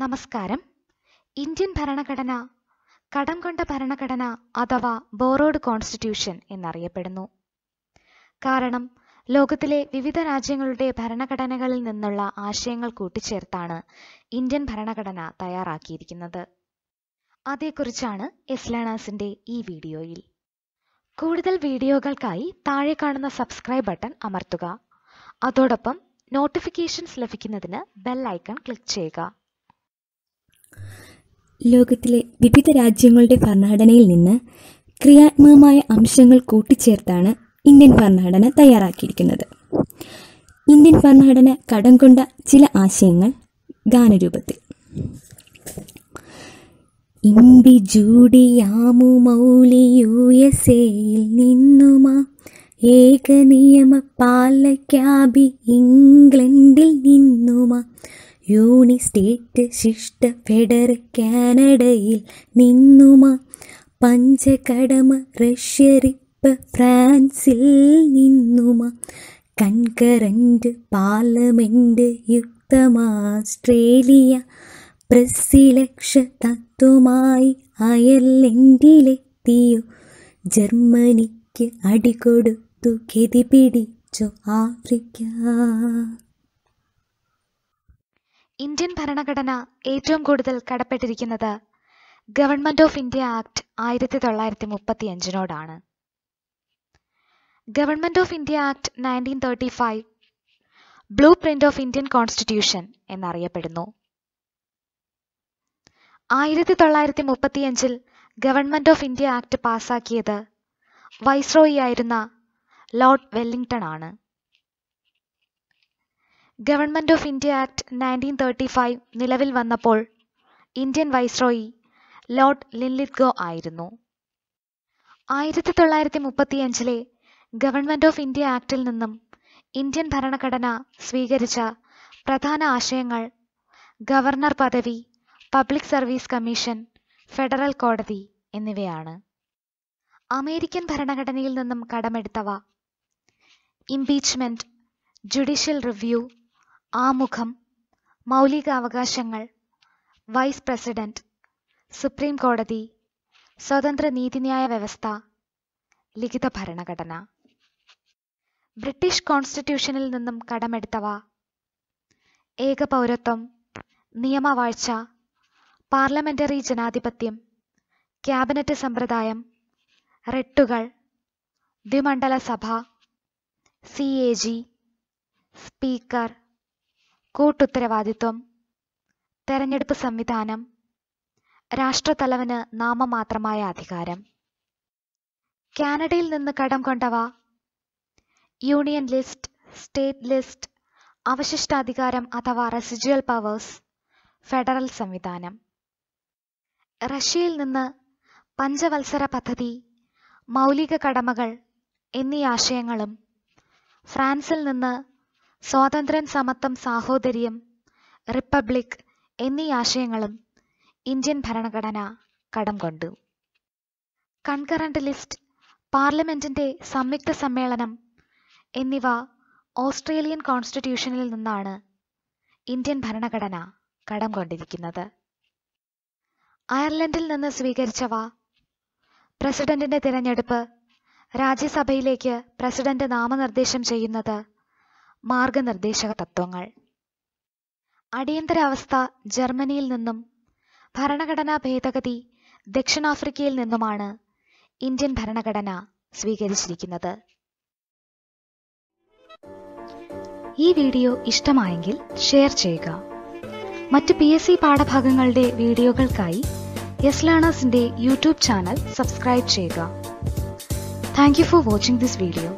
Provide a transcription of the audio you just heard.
നമസ്കാരം ഇന്ത്യൻ ഭരണഘടന കടം കൊണ്ട ഭരണഘടന അഥവാ ബോറോഡ് കോൺസ്റ്റിറ്റ്യൂഷൻ എന്നറിയപ്പെടുന്നു കാരണം ലോകത്തിലെ വിവിധ രാജ്യങ്ങളുടെ ഭരണഘടനകളിൽ നിന്നുള്ള ആശയങ്ങൾ കൂട്ടിച്ചേർത്താണ് ഇന്ത്യൻ ഭരണഘടന തയ്യാറാക്കിയിരിക്കുന്നത് അതേക്കുറിച്ചാണ് ലേണേഴ്സിന്റെ ഈ വീഡിയോയിൽ കൂടുതൽ വീഡിയോകൾക്കായി താഴെ കാണുന്ന സബ്സ്ക്രൈബ് ബട്ടൺ അമർത്തുക അതോടൊപ്പം നോട്ടിഫിക്കേഷൻസ് ലഭിക്കുന്നതിന് ബെൽ ഐക്കൺ ക്ലിക്ക് ചെയ്യുക ലോകത്തിലെ വിവിധ രാജ്യങ്ങളുടെ ഭരണഘടനയിൽ നിന്ന് ക്രിയാത്മകമായ അംശങ്ങൾ കൂട്ടിച്ചേർത്താണ് ഇന്ത്യൻ ഭരണഘടന തയ്യാറാക്കിയിരിക്കുന്നത് ഇന്ത്യൻ ഭരണഘടന കടം കൊണ്ട ചില ആശയങ്ങൾ ഗാനരൂപത്തിൽ ഇമ്പി ജൂഡിയാമു മൗലിയുയസയിൽ നിന്നുമാ ഏക നിയമ പാലക്കാബി ഇംഗ്ലണ്ടിൽ നിന്നുമാ യൂണി സ്റ്റേറ്റ് ശിഷ്ട ഫെഡർ കാനഡയിൽ നിന്നുമ പഞ്ചകടമ റഷ്യറിപ്പ ഫ്രാൻസിൽ നിന്നുമ കൺകറൻ്റ് പാർലമെൻ്റ് യുക്തമ ആസ്ട്രേലിയ പ്രസിലക്ഷ തത്വമായി അയർലൻഡിലെത്തിയു ജർമ്മനിക്ക് അടികൊടുത്തു ഗതി പിടിച്ചു ആഫ്രിക്ക ഇന്ത്യൻ ഭരണഘടന ഏറ്റവും കൂടുതൽ കടപ്പെട്ടിരിക്കുന്നത് ഗവൺമെന്റ് ഓഫ് ഇന്ത്യ ആക്ട് ആയിരത്തി തൊള്ളായിരത്തി മുപ്പത്തി അഞ്ചിനോടാണ് government of India act nineteen thirty five blueprint of Indian constitution എന്നറിയപ്പെടുന്നു ആയിരത്തി തൊള്ളായിരത്തി മുപ്പത്തിയഞ്ചിൽ ഗവൺമെന്റ് ഓഫ് ഇന്ത്യ ആക്ട് പാസാക്കിയത് വൈസ്രോയി ആയിരുന്ന ലോർഡ് വെല്ലിംഗ്ടൺ ആണ് government of India act nineteen thirty five നിലവിൽ വന്നപ്പോൾ ഇന്ത്യൻ വൈസ്രോയി ലോർഡ് ലിൻലിത്ഗോ ആയിരുന്നു ആയിരത്തി തൊള്ളായിരത്തി മുപ്പത്തിയഞ്ചിലെ ഗവൺമെന്റ് ഓഫ് ഇന്ത്യ ആക്ടിൽ നിന്നും ഇന്ത്യൻ ഭരണഘടന സ്വീകരിച്ച പ്രധാന ആശയങ്ങൾ ഗവർണർ പദവി പബ്ലിക് സർവീസ് കമ്മീഷൻ ഫെഡറൽ കോടതി എന്നിവയാണ് അമേരിക്കൻ ഭരണഘടനയിൽ നിന്നും കടമെടുത്തവ ഇംപീച്ച്മെന്റ് ജുഡീഷ്യൽ റിവ്യൂ ആമുഖം മൗലികാവകാശങ്ങൾ വൈസ് പ്രസിഡന്റ് സുപ്രീം കോടതി സ്വതന്ത്ര നീതിന്യായ വ്യവസ്ഥ ലിഖിത ഭരണഘടന ബ്രിട്ടീഷ് കോൺസ്റ്റിറ്റ്യൂഷനിൽ നിന്നും കടമെടുത്തവ ഏകപൗരത്വം നിയമവാഴ്ച പാർലമെന്ററി ജനാധിപത്യം ക്യാബിനറ്റ് സമ്പ്രദായം റെട്ടുകൾ ദ്വിമണ്ഡല സഭ സി എ ജി സ്പീക്കർ കൂട്ടുത്തരവാദിത്വം തെരഞ്ഞെടുപ്പ് സംവിധാനം രാഷ്ട്രതലവന് നാമമാത്രമായ അധികാരം കാനഡയിൽ നിന്ന് കടം കൊണ്ടവ യൂണിയൻ ലിസ്റ്റ് സ്റ്റേറ്റ് ലിസ്റ്റ് അവശിഷ്ടാധികാരം അഥവാ റെസിജ്വൽ പവേഴ്സ് ഫെഡറൽ സംവിധാനം റഷ്യയിൽ നിന്ന് പഞ്ചവത്സര പദ്ധതി മൗലിക കടമകൾ എന്നീ ആശയങ്ങളും ഫ്രാൻസിൽ നിന്ന് സ്വാതന്ത്ര്യം സമത്വം സാഹോദര്യം റിപ്പബ്ലിക് എന്നീ ആശയങ്ങളും ഇന്ത്യൻ ഭരണഘടന കടം കൊണ്ടു കൺകറന്റ് ലിസ്റ്റ് പാർലമെന്റിന്റെ സംയുക്ത സമ്മേളനം എന്നിവ ഓസ്ട്രേലിയൻ കോൺസ്റ്റിറ്റ്യൂഷനിൽ നിന്നാണ് ഇന്ത്യൻ ഭരണഘടന കടം കൊണ്ടിരിക്കുന്നത് അയർലൻഡിൽ നിന്ന് സ്വീകരിച്ചവ പ്രസിഡന്റിന്റെ തിരഞ്ഞെടുപ്പ് രാജ്യസഭയിലേക്ക് പ്രസിഡന്റ് നാമനിർദ്ദേശം ചെയ്യുന്നത് മാർഗനിർദ്ദേശക തത്വങ്ങൾ അടിയന്തരാവസ്ഥ ജർമ്മനിയിൽ നിന്നും ഭരണഘടനാ ഭേദഗതി ദക്ഷിണാഫ്രിക്കയിൽ നിന്നുമാണ് ഇന്ത്യൻ ഭരണഘടന സ്വീകരിച്ചിരിക്കുന്നത് ഈ വീഡിയോ ഇഷ്ടമായെങ്കിൽ ഷെയർ ചെയ്യുക മറ്റ് പി എസ് സി പാഠഭാഗങ്ങളുടെ വീഡിയോകൾക്കായി യെസ് ലേണേഴ്സിന്റെ യൂട്യൂബ് ചാനൽ സബ്സ്ക്രൈബ് ചെയ്യുക thank you for watching this video